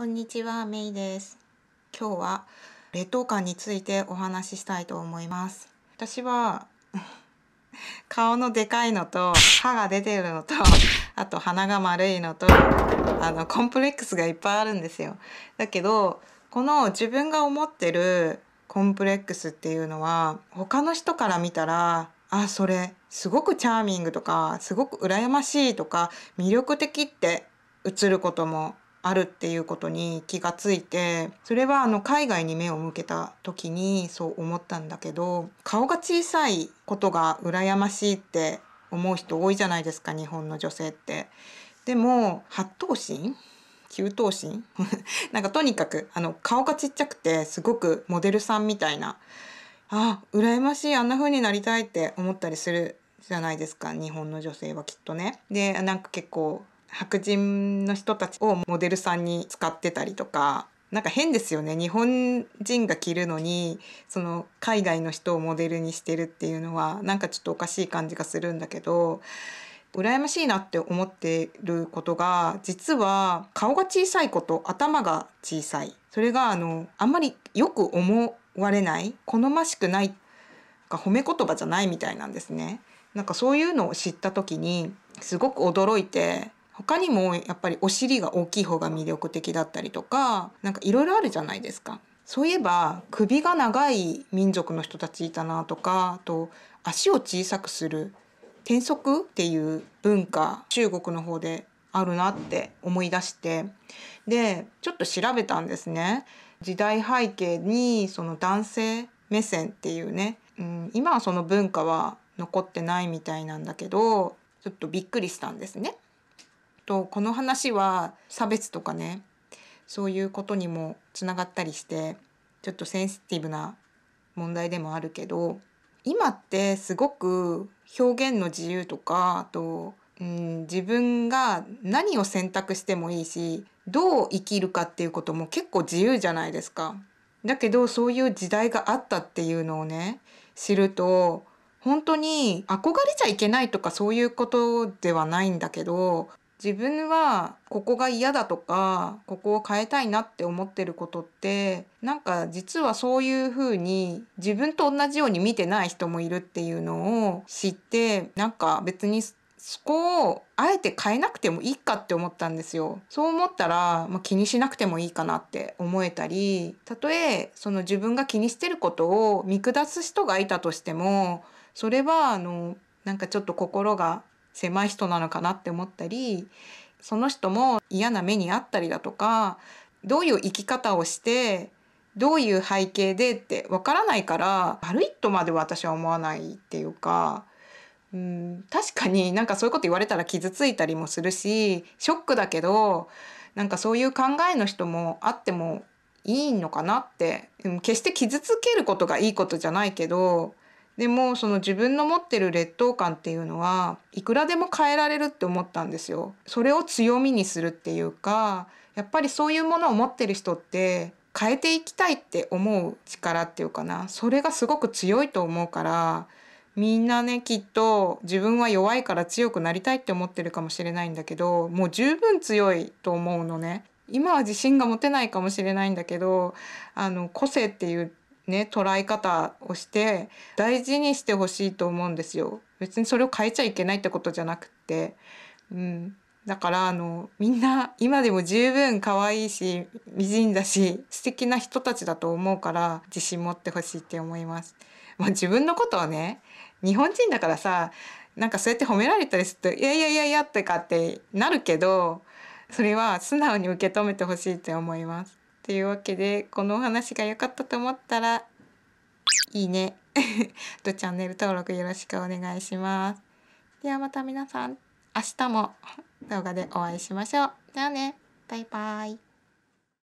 こんにちは、メイです。今日は劣等感についてお話ししたいと思います。私は 顔のでかいのと歯が出てるのとあと鼻が丸いのとあのコンプレックスがいっぱいあるんですよ。だけどこの自分が思ってるコンプレックスっていうのは他の人から見たらあそれすごくチャーミングとかすごく羨ましいとか魅力的って映ることもあるっていうことに気がついてそれはあの海外に目を向けた時にそう思ったんだけど顔が小さいことが羨ましいって思う人多いじゃないですか日本の女性って。でも八頭身9頭身 なんかとにかくあの顔がちっちゃくてすごくモデルさんみたいなあ羨ましいあんな風になりたいって思ったりするじゃないですか日本の女性はきっとね。でなんか結構白人の人たちをモデルさんに使ってたりとかなんか変ですよね日本人が着るのにその海外の人をモデルにしてるっていうのはなんかちょっとおかしい感じがするんだけど羨ましいなって思ってることが実は顔が小さいこと頭が小さいそれがあのあんまりよく思われない好ましくないか褒め言葉じゃないみたいなんですね。なんかそういうのを知った時にすごく驚いて他にもやっぱりお尻が大きい方が魅力的だったりとかなんかいろいろあるじゃないですか。そういえば首が長い民族の人たちいたなとかあと足を小さくする転足っていう文化中国の方であるなって思い出してでちょっと調べたんですね。時代背景にその男性目線っていうね、うん、今はその文化は残ってないみたいなんだけどちょっとびっくりしたんですね。とこの話は差別とかねそういうことにもつながったりしてちょっとセンシティブな問題でもあるけど今ってすごく表現の自由とかあと、うん、自分が何を選択してもいいしどう生きるかっていうことも結構自由じゃないですか。だけどそういう時代があったっていうのをね知ると本当に憧れちゃいけないとかそういうことではないんだけど自分はここが嫌だとかここを変えたいなって思ってることってなんか実はそういうふうに自分と同じように見てない人もいるっていうのを知ってなんか別にそこをあえて変えなくてもいいかって思ったんですよ。そう思ったら、まあ、気にしなくてもいいかなって思えたり、たとえその自分が気にしてることを見下す人がいたとしても、それはあのなんかちょっと心が狭い人なのかなって思ったりその人も嫌な目にあったりだとかどういう生き方をしてどういう背景でってわからないから悪いとまでは私は思わないっていうか。うん確かになんかそういうこと言われたら傷ついたりもするしショックだけどなんかそういう考えの人もあってもいいのかなって決して傷つけることがいいことじゃないけどでもその自分の持ってる劣等感っていうのはいくらでも変えられるって思ったんですよ。それを強みにするっていうかやっぱりそういうものを持ってる人って変えていきたいって思う力っていうかなそれがすごく強いと思うからみんなねきっと自分は弱いから強くなりたいって思ってるかもしれないんだけどもう十分強いと思うのね今は自信が持てないかもしれないんだけどあの個性っていうね捉え方をして大事にしてほしいと思うんですよ。別にそれを変えちゃいけないってことじゃなくて、うん、だからあのみんな今でも十分可愛いし美人だし素敵な人たちだと思うから自信持ってほしいって思います。まあ、自分のことはね日本人だからさなんかそうやって褒められたりすると「いやいやいやいや」ってかってなるけどそれは素直に受け止めてほしいって思います。というわけでこのお話が良かったと思ったらいいね とチャンネル登録よろしくお願いします。ではまた皆さん明日も動画でお会いしましょう。じゃあね。バイバイ。